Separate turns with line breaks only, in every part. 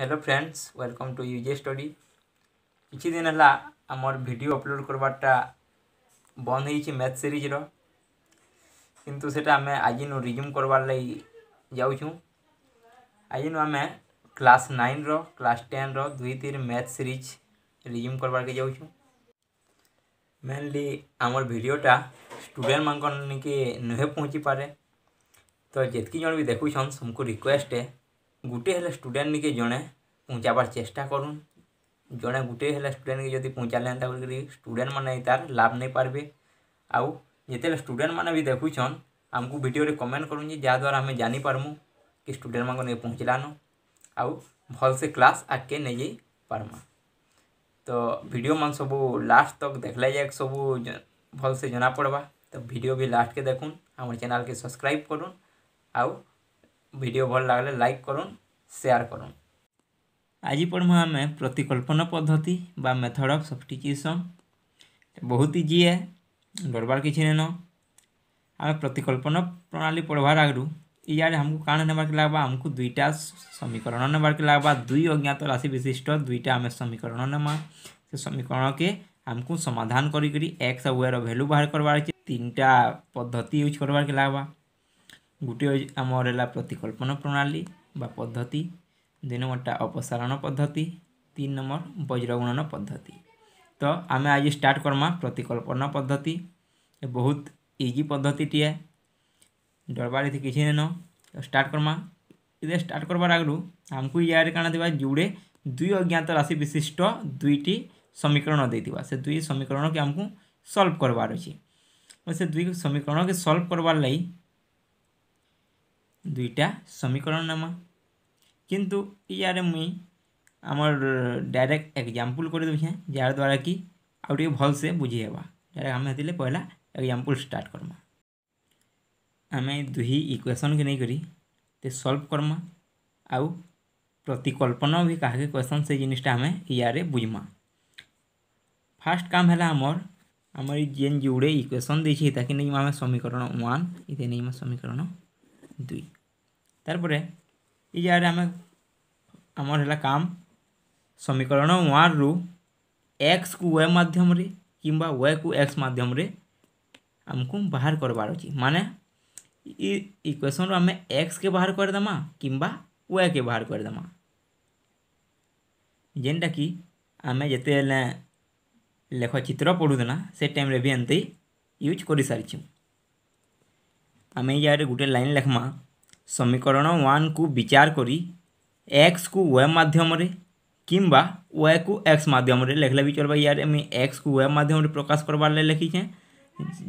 hello friends welcome to ইউজে study কিছুদিন হল আমার ভিডিও অপলোড করবারটা বন্ধ হয়েছে ম্যাথ সিরিজর কিন্তু সেটা আমি আজি নু রিজ্যুম করবার লাই যাওছু আজি নু আমি ক্লাস নাইনর ক্লাস টেনর দুই তিন ম্যাথ সিরিজ রিজ্যুম করবারকে যাওছু মেনলি আমার ভিডিওটা স্টুডেন্ট মানকে নুহে পৌঁছি পারে তো যেতকি জন বি দেখুছন সমকু রিকোয়েস্ট गोटे हेल्ला स्टूडेंट जड़े पहुँचाबार चेस्टा कर जड़े गोटे हेल्ला स्टूडेंट के पहुँचाले स्टूडेंट मैंने तार लाभ नहीं पार्बे आउ जिते स्टूडे मैंने भी देखुन आमको भिडियो कमेंट कराद्वारा आम जानपरमु कि स्टूडे मैं पहुँचलान आउ भलसे क्लास आगे नहीं जा पार्मा तो भिडियो मान सब लास्ट तक तो देखले जाए सब भलसे जना पड़वा तो भिडियो भी लास्ट के देखु हमारे चैनल के सब्सक्राइब करूँ आउ ଭିଡ଼ିଓ ଭଲ ଲାଗିଲେ ଲାଇକ୍ କରୁନ୍ ସେୟାର କରୁନ୍ ଆଜି ପଢ଼ମୁ ଆମେ ପ୍ରତିକଳ୍ପନା ପଦ୍ଧତି ବା ମେଥଡ଼ ଅଫ୍ ସବଷ୍ଟିଚ୍ୟୁସନ୍ ବହୁତ ଇଜି ଏ ଡରବାର କିଛି ନେନ ଆମେ ପ୍ରତିକଳ୍ପନା ପ୍ରଣାଳୀ ପଢ଼ବାର ଆଗରୁ ଇଆଡ଼େ ଆମକୁ କାଣା ନେବାର୍କେ ଲାଗ୍ବା ଆମକୁ ଦୁଇଟା ସମୀକରଣ ନେବାର୍କେ ଲାଗ୍ବା ଦୁଇ ଅଜ୍ଞାତ ରାଶି ବିଶିଷ୍ଟ ଦୁଇଟା ଆମେ ସମୀକରଣ ନେମା ସେ ସମୀକରଣକେ ଆମକୁ ସମାଧାନ କରିକରି ଏକ୍ସ ଆଉ ୱାଇର ଭ୍ୟାଲୁ ବାହାର କରବାର ଅଛି ତିନିଟା ପଦ୍ଧତି ୟୁଜ୍ କରବାର୍କେ ଲାଗ୍ବା ଗୋଟିଏ ଆମର ହେଲା ପ୍ରତିକଳ୍ପନ ପ୍ରଣାଳୀ ବା ପଦ୍ଧତି ଦୁଇ ନମ୍ବରଟା ଅପସାରଣ ପଦ୍ଧତି ତିନି ନମ୍ବର ବଜ୍ରଗୁଣନ ପଦ୍ଧତି ତ ଆମେ ଆଜି ଷ୍ଟାର୍ଟ କର୍ମା ପ୍ରତିକଳ୍ପନ ପଦ୍ଧତି ବହୁତ ଇଜି ପଦ୍ଧତିଟିଏ ଡରବାର ଏଥି କିଛି ନେନ ଷ୍ଟାର୍ଟ କର୍ମା ଇଦେ ଷ୍ଟାର୍ଟ କରବାର ଆଗରୁ ଆମକୁ ଇଆରେ କାଣା ଦେବା ଯୁଡ଼େ ଦୁଇ ଅଜ୍ଞାତ ରାଶି ବିଶିଷ୍ଟ ଦୁଇଟି ସମୀକରଣ ଦେଇଥିବା ସେ ଦୁଇ ସମୀକରଣକେ ଆମକୁ ସଲ୍ଭ କରବାର ଅଛି ସେ ଦୁଇ ସମୀକରଣକେ ସଲ୍ଭ କରବାର ଲାଗି দুইটা সমীকরণ নেমা কিন্তু ইয়ারে মুই আমার ডাইরেক্ট এক্সাম্পল করে দেছে যার দ্বারা কি আউ টিকে ভলসে বুঝি হবা ডাইরেক্ট আমি হেতিলে পহলা এক্সাম্পল স্টার্ট করমা আমি দুই ইকুয়েসন কে নেইকরি তে সলভ করমা আউ প্রতিকল্পনা বি কাহাকে কোয়েসন সেই জিনিসটা আমি ইয়ারে বুঝমা ফার্স্ট কাম হেলা আমার আমার যেন জুড়ে ইকুয়েসন দিয়েছি তাকে নেই আমি সমীকরণ ওয়ান ইতে নেই আমার সমীকরণ दुई तारे ये आम आम कम समीकरण वन रु एक्स को वे मध्यम कि वाई को एक्स माध्यम मध्यम आमको बाहर करबार अच्छे माने इक्वेसन रु आम एक्स के बाहर करदे कि वे के बाहर करदे जेनटा कि आम जिते लेख चित्र पढ़ू देना से टाइम भी एमती यूज कर सारी ଆମେ ଇଆଡ଼େ ଗୋଟେ ଲାଇନ୍ ଲେଖ୍ମା ସମୀକରଣ ୱାନ୍କୁ ବିଚାର କରି ଏକ୍ସକୁ ୱେ ମାଧ୍ୟମରେ କିମ୍ବା ୱେକୁ ଏକ୍ସ ମାଧ୍ୟମରେ ଲେଖ୍ଲେ ବି ଚଲ୍ବା ଇଆଡ଼େ ଆମେ ଏକ୍ସକୁ ୱେ ମାଧ୍ୟମରେ ପ୍ରକାଶ କର୍ବାର୍ ଲାଗି ଲେଖିଛେଁ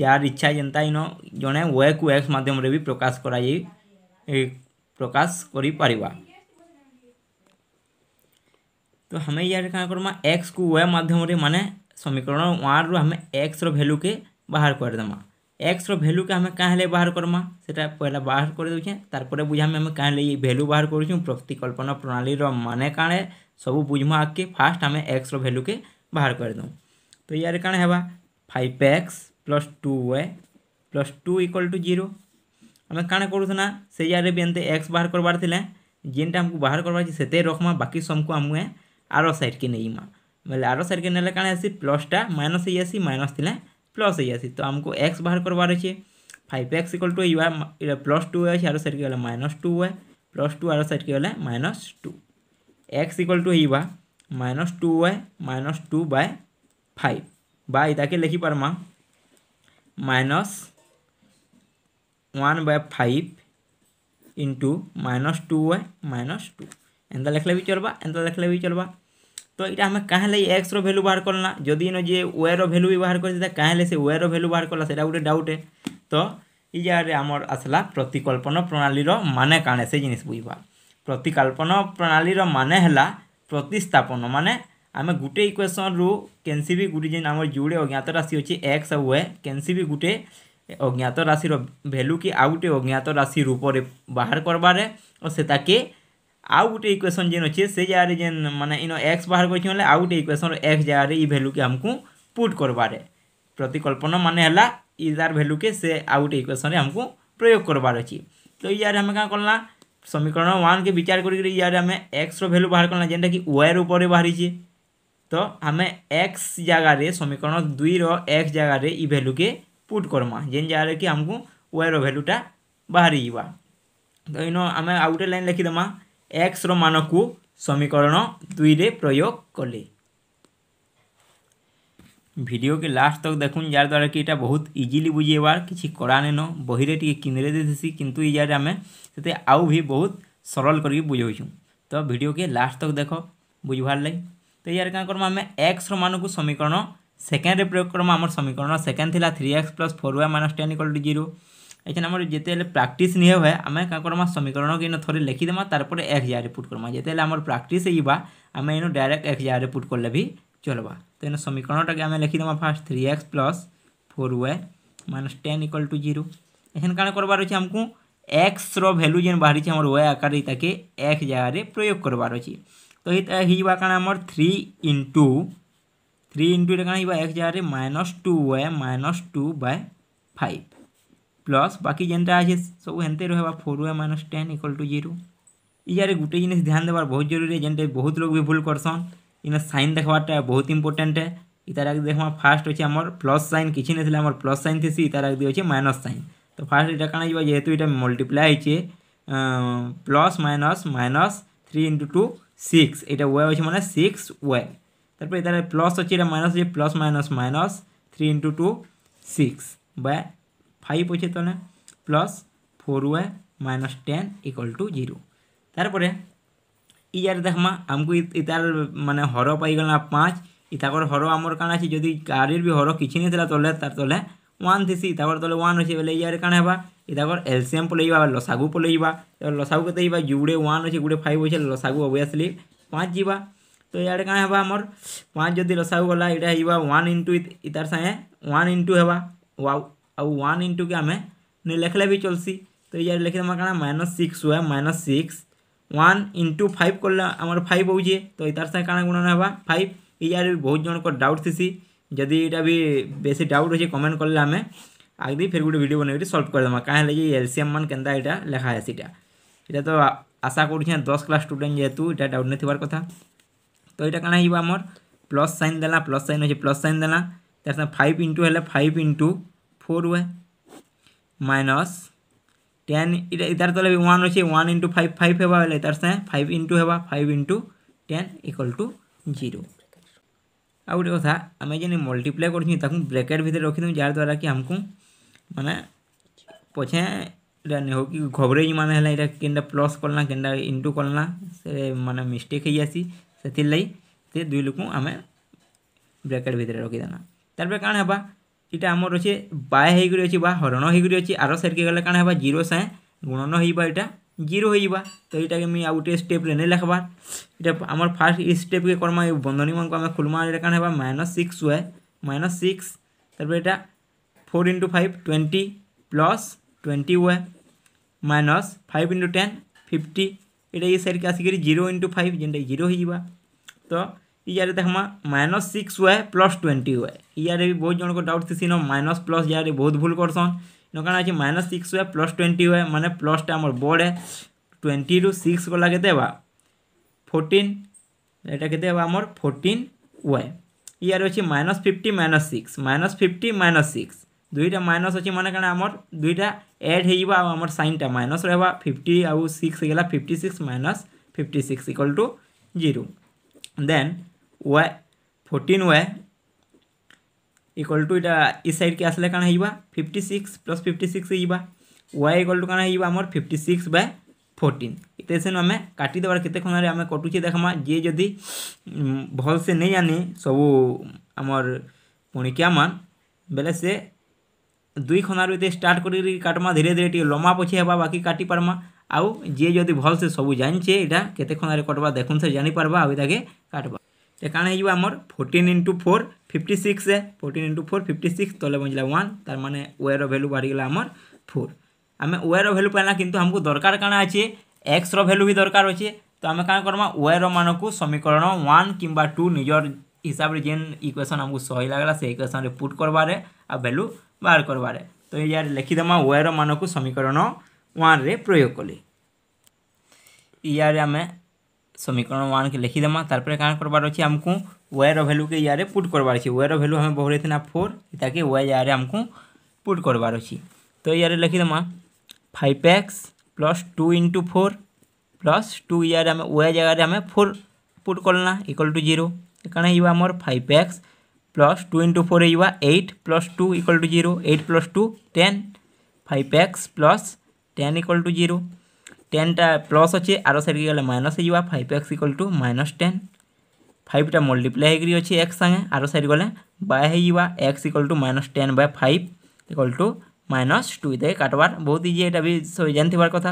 ଯାହାର ଇଚ୍ଛା ଯେନ୍ତା ଇନ ଜଣେ ୱେକୁ ଏକ୍ସ ମାଧ୍ୟମରେ ବି ପ୍ରକାଶ କରାଯାଇ ପ୍ରକାଶ କରିପାରିବା ତ ଆମେ ଇଆଡ଼େ କାଣା କର୍ମା ଏକ୍ସକୁ ୱେ ମାଧ୍ୟମରେ ମାନେ ସମୀକରଣ ୱାନ୍ରୁ ଆମେ ଏକ୍ସର ଭ୍ୟାଲୁକେ ବାହାର କରିଦେମା एक्स रैल्यू के आम क्या बाहर करमा से पहले बाहर कर दूचे तार बुझामे आम क्या ये भैल्यू बाहर करूँ प्रकृति कल्पना प्रणाली माने काणे सब बुझमा आगे फास्ट आम एक्स रैल्यू के बाहर कर तो यार काण है five x plus two a plus two equal to zero आम काण करूना से यार भी एमते एक्स बाहर करबार थे जेनटा आमको बाहर करते से रखमा बाकी सबको आमको आर सैड के नहींमा बोले मतलब आर सैड के ना काण आसी प्लसटा माइनस ही आसी माइनस थी प्लस ही आसी तो आमको एक्स बाहर करवर अच्छे five x equal to u r plus two y अच्छे आर सैड के minus two y plus two आर सैड के minus two x equal to u minus two y minus two by five by ताकि लिखि पार्मा minus one by five into minus two y minus two एंता लिखले भी चलवा एंता लिखले भी चलवा তো এটা আমি কাহলে এক্সর ভ্যালু বাহার করলা যদি ইন যে ওয়ের ভ্যালু বি বাহার করেছে কাহলে সে ওয়ের ভ্যালু বাহার করলা সেটা গোটে ডাউটে তো এই জায়গায় আমার আসলা প্রতিকল্পন প্রণালীর মানে কাণে সে জিনিস বুঝবা প্রতিকল্পন প্রণালীর মানে হেলা প্রতিস্থাপন মানে আমি গোটে ইকুয়েসন রু কেনসি বি গোটে যেন আমার জুড়ে অজ্ঞাত রাশি অছে এক্স আউ ওয়ে কেনসি বি গোটে অজ্ঞাত রাশির ভ্যালু কি আউ গোটে অজ্ঞাত রাশি রূপরে বাহার করবারে ও সেটাকে आउ गोटे इक्वेसन जेन अच्छे से जगह जेन मानने इन एक्स बाहर कर आउ गोटे इक्वेसन एक्स जगह इ भैल्यू के आमको पुट करबार प्रतिकल्पन मानने इजार भैल्यू के से आउ गोटे इक्वेसन आमको प्रयोग करबार अच्छे तो यार आम क्या कलना समीकरण वन के विचार करें यार हमें एक्स रैल्यू बाहर करना जेनटा कि वायर उपर बाहरी तो आम एक्स जगार समीकरण दुई रक्स जगार इ भैल्यू के पुट करमा जेन जगह कि आमको वायर भैल्यूटा बाहरी जावा तो इन आम आउ गोटे लाइन लिखिदेमा ଏକ୍ସର ମାନକୁ समीकरण दुई रे प्रयोग कले भिडियो के लास्ट तक देखुन जार द्वारा कि यहाँ बहुत इजिली बुझेबार किसी कड़ा नेन बही टे कि देसी किंतु यार आम से आउ भी बहुत सरल कर बुझाऊँ तो भिडियो के लास्ट तक देख बुझार लगे तो यार क्या करमा आम एक्स मान को समीकरण सेकेंड रे प्रयोग करमा आम समीकरण सेकेंड थी three x plus four y minus ten equal to zero এখানে আমার যেতে প্র্যাকটিস নিয়ে হয় আমি কাঁ করমা সমীকরণকে ইন থরে লিখিদেমা তারপরে এক জায়গায় পুট করমা যেতে আমার প্র্যাকটিস হইবা আমি ইন ডাইরেক্ট এক জায়গায় পুট করলে বি চলবা তো ইন সমীকরণটাকে আমি লিখিদেমা first three x plus four y minus ten equal to zero এখানে কাণ করবার আছে আমি এক্সর ভ্যালু যেন বাহারি আমার ওয়ে আকারে তাকে এক জায়গায় প্রয়োগ করবার আছে তো এটা হইবা কাণ আমার থ্রি ইন্টু থ্রি ইন্টু এটা কাণ হইবা এক জায়গায় minus two y minus two by five plus बाकी जेनटा अच्छे सब हेनते रहा four y minus ten equal to zero यार गोटे जिन ध्यान देवार बहुत जरूरी है जेनटे बहुत लोग भी भूल करसन इन सैन देखवाटा बहुत इंपोर्टाट है इतार आगे देखा फास्ट अच्छे आम प्लस सैन किसी नहीं आम प्लस सैन थी इतार आगे अच्छे माइनस सैन तो फास्ट यहाँ कण हो जेहेतु यहाँ मल्टीप्लाई होचे plus minus minus three into two six यहाँ वे अच्छे मैंने सिक्स ओए তারপরে এটার প্লাস হচ্ছে এটা মাইনাস হচ্ছে plus minus minus three into two five আছে তাহলে plus four y minus ten equal to zero তারপরে ইয়ার দেখমা আমকু ইতার মানে হর পাইগলা পাঁচ ইতাকর হর আমার কাণ আছে যদি গাড়ির বি হর কিছু নিয়ে তলে তার তলে ওয়ান থিসি ইতাকর তলে ওয়ান আছে বেলে ইয়ার কাণ হবা ইতাকর এলসিএম পলাই যা লসাগু পলাই যা লসাগু কেতে যা জুড়ে ওয়ান আছে গুড়ে ফাইভ আছে লসাগু অবভিয়াসলি পাঁচ যা তো ইয়াড়ে কাণ হবা আমার পাঁচ যদি লসাগু গলা এটা হইবা ওয়ান ইন্টু ইতার সাথে ওয়ান ইন্টু হবা ওয়াও आउ वन इंटू के आम लिखले भी चलसी तो ये लिखे दे क्या माइनस सिक्स हुए minus six one into five कले आम फाइव हो तो यार सा कण गुणन होगा फाइव ये भी बहुत जन डाउट थी जदि यहाँ भी बेस डाउट हो कमेंट कले आम आगे फिर गोटे भिड बन सल्व कर करदे कहीं एलसीयम मान के लिखा है सीटा तो ये तो आशा कर दस क्लास स्टूडेंट जेहतु ये डाउट नहीं थार कथा तो यहाँ क्या होमर प्लस सैन देना प्लस सैन हो प्लस सैन देना तार फाइव इंटू है five into four y minus ten इधर तो भी वन अच्छे वन इंटू फाइव फाइव हे बोले तार फाइव इंटू है five into ten equal to zero आउ गोटे कथा आम जे मल्टीप्लाई कर ब्रेकेट भितर रखीदे यारद्वारा कि आमको मैंने पछे नहीं हो कि घबरे मैंने यहाँ प्लस कलना केनटा इंटू कलना से मैंने मिस्टेक हो जासी से दुई लोक आम ब्रेकेट भितर रखीदेना तार कण है এটা আমার রয়েছে বায় হয়ে রয়েছে বা হরণ হয়ে রয়েছে আর সাইডকে গেলে কাণ হবা জিরো সায় গুণন হইবা এটা জিরো হইবা তো এটাকে মুই আউ গোটে স্টেপরে নেই লেখবার এটা আমার ফার্স্ট স্টেপকে করমা এই বন্ধনী মানুষ আমি খুলমা এটা কাণ হবা minus six y minus six তারপরে এটা four into five twenty plus twenty y minus five into ten fifty এটা এই সাইডকে আসিকি জিরো ইন্টু ফাইভ যেটা জিরো হইবা তো ଇଆରେ ଦେଖ୍ମା minus six y plus twenty y ଇଆରେ ବି ବହୁତ ଜଣଙ୍କ ଡାଉଟ୍ ଥିସି ନ ମାଇନସ୍ ପ୍ଲସ୍ ଇଆରେ ବହୁତ ଭୁଲ କରସନ୍ ଇନ କାଣା ଅଛି minus six y plus twenty y ମାନେ ପ୍ଲସ୍ଟା ଆମର ବଡ଼ ହେ ଟ୍ୱେଣ୍ଟିରୁ ସିକ୍ସ ଗଲା କେତେ ହେବା ଫୋର୍ଟିନ୍ ଏଇଟା କେତେ ହେବା ଆମର ଫୋର୍ଟିନ୍ ୱାଏ ଇଆରେ ଅଛି minus fifty minus six minus fifty minus six ଦୁଇଟା ମାଇନସ୍ ଅଛି ମାନେ କାଣା ଆମର ଦୁଇଟା ଏଡ଼୍ ହେଇଯିବ ଆଉ ଆମର ସାଇନ୍ଟା ମାଇନସ୍ ରହିବା ଫିଫ୍ଟି ଆଉ ସିକ୍ସ ହେଇଗଲା fifty six minus fifty six equal to zero then y fourteen y equal to এটা ই সাইড কি আসলে কাণ হইবা fifty six plus fifty six হইবা ওয়াই ইকল টু কাণ হইবা আমার ফিফটি সিক্স বাই ফোর্টিন এতে সেনু আমি কাটি দেবার কেতে খণারে আমি কটুছে দেখমা যে যদি ভলসে নেই জানি সবু আমার পণিকিয়া মান বেলে সে দুই খণারু এতে স্টার্ট করি কাটমা ধীরে ধীরে টিকে লমা পছি হবা বাকি কাটি পারমা আউ যে যদি ভলসে সবু জানছে এটা কেতে খণারে কটবা দেখুন সে জানি পারবা আউ এটাকে কাটবা तो कण हो fourteen into four fifty six है fourteen into four fifty six तले बचला वन तार मैंने ओएर भैल्यू बाहरी गला फोर आम ओएर भैल्यू पाला कितु आमको दरकार काण अच्छे एक्स रैल्यू भी दरकार अच्छे तो आम क्या करमा ओएर मानक समीकरण वन कि टू निजर हिसाब से जेन इक्वेसन आमको सही लगेगा से इक्वेसन पुट करबार आ भैल्यू बाहर करवे तो यार वेर ओएर मानक समीकरण वन प्रयोग कले यार समीकरण वन के लिखी तार कहाँ करवार अच्छे आमको वायर भैल्यू के इे पुट करवार अच्छे वायर भैल्यू हमें बहुत थे ना फोर ताकि वाई यारे आमको पुट करवार अच्छे तो ये लिखी five x plus two into four plus two इे आम वाई जगार आम फोर पुट कलना इक्वल टू जीरो कारण है आम five x plus two into four होगा eight plus two equal to zero eight plus two ten five x plus ten equal to zero ten टा प्लस अच्छे आर सैड गले minus हो five x equal to minus ten five टा multiply अच्छे x सागे आर सैड गले बायवा x equal to minus ten by five equal to minus two देखे काटवार बहुत इजी ये भी सब जानवर कथ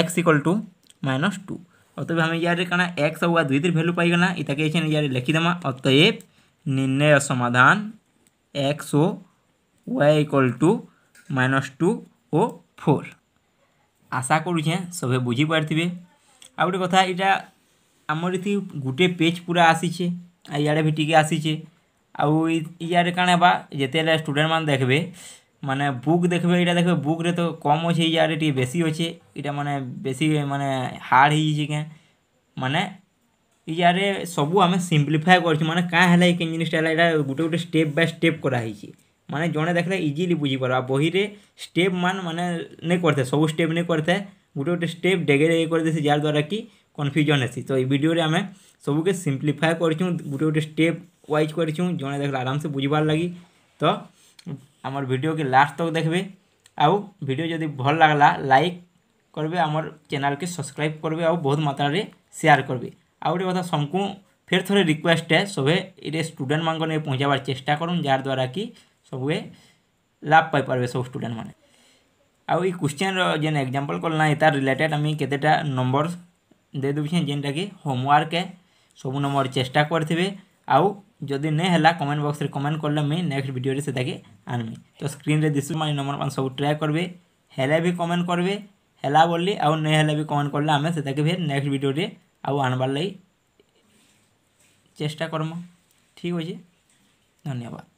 x equal to minus two अत हमें हम इे क्या एक्स आ दुई तीन भैल्यू पाइना इताके लिखिदे अतए निर्णय समाधान एक्स ओ y y equal to minus two ओ फोर আশা করুছে সবে বুঝিপারিবে আর গোটে কথা এটা আমার এটি গোটে পেজ পুরা আসিছে আর ইয়াড়ে ভি টিকি আসিছে ଆଉ ଇଆରେ କାଣା ହେବା ଯେତେ ହେଲେ ଷ୍ଟୁଡେଣ୍ଟମାନେ ଦେଖ୍ବେ ମାନେ ବୁକ୍ ଦେଖ୍ବେ ଏଇଟା ଦେଖ୍ବେ ବୁକ୍ରେ ତ କମ୍ ଅଛେ ଇଆରେ ଟିକେ ବେଶୀ ଅଛେ ଇଟା ମାନେ ବେଶୀ ମାନେ ହାର୍ଡ଼ ହେଇଯାଇଛେ କେଁ ମାନେ ଇଆରେ ସବୁ ଆମେ ସିମ୍ପ୍ଲିଫାଏ କରିଛୁ ମାନେ କାଁ ହେଲା କେନ୍ ଜିନିଷଟା ହେଲା ଏଇଟା ଗୋଟେ ଗୋଟେ ଷ୍ଟେପ୍ ବାଇ ଷ୍ଟେପ୍ କରାହେଇଛେ মানে জনে দেখলে ইজিলি বুঝিপারবা বহিরে স্টেপ মান মানে নেই করতে সবু স্টেপ নেই করতে গোটে গোটে স্টেপ ডেগে ডেগে করে দিয়েছে যার দ্বারা কি কনফ্যুজন হেসি তো এই ভিডিওরে আমি সবুকে সিম্পলিফাই করছু গোটে গোটে স্টেপ ওয়াইজ করছু জনে দেখলে আরামসে বুঝবার লাগি তো আমার ভিডিওকে লাস্ট তক দেখবে আউ ভিডিও যদি ভাল লাগলা লাইক করবে আমার চ্যানেলকে সবসক্রাইব করবে আউ বহুত মাত্রারে সেয়ার করবে আউ গোটে কথা সমকু ফের থরে রিকোয়েস্ট है সবে এটা স্টুডেন্ট মানকনে পৌঁছাবার চেষ্টা করুন যার দ্বারা কি সবুয়ে লাভ পাইপারবে সব স্টুডেন্ট মানে ଆଉ ଏଇ କ୍ୱେଶ୍ଚିନ୍ର ଯେନ୍ ଏକ୍ଜାମ୍ପଲ୍ କଲା ତାର୍ ରିଲେଟେଡ଼୍ ଆମେ କେତେଟା ନମ୍ବର ଦେଇଦେଉଛେଁ ଯେନ୍ଟାକି ହୋମୱାର୍କ ସବୁ ନମ୍ବର ଚେଷ୍ଟା କରିଥିବେ ଆଉ ଯଦି ନାଇଁ ହେଲା କମେଣ୍ଟ ବକ୍ସରେ କମେଣ୍ଟ କଲେ ମୁଇଁ ନେକ୍ସଟ ଭିଡ଼ିଓରେ ସେଟାକେ ଆଣିବି ତ ସ୍କ୍ରିନ୍ରେ ଦିଶୁ ମାନେ ନମ୍ବର ମାନେ ସବୁ ଟ୍ରାଏ କରିବେ ହେଲେ ବି କମେଣ୍ଟ କରିବେ ହେଲା ବୋଲି ଆଉ ନାଇଁ ହେଲେ ବି କମେଣ୍ଟ କଲେ ଆମେ ସେଟାକେ ବି ନେକ୍ସଟ ଭିଡ଼ିଓରେ ଆଉ ଆଣବାର୍ ଲାଗି ଚେଷ୍ଟା କର୍ମା ଠିକ୍ ଅଛେ ଧନ୍ୟବାଦ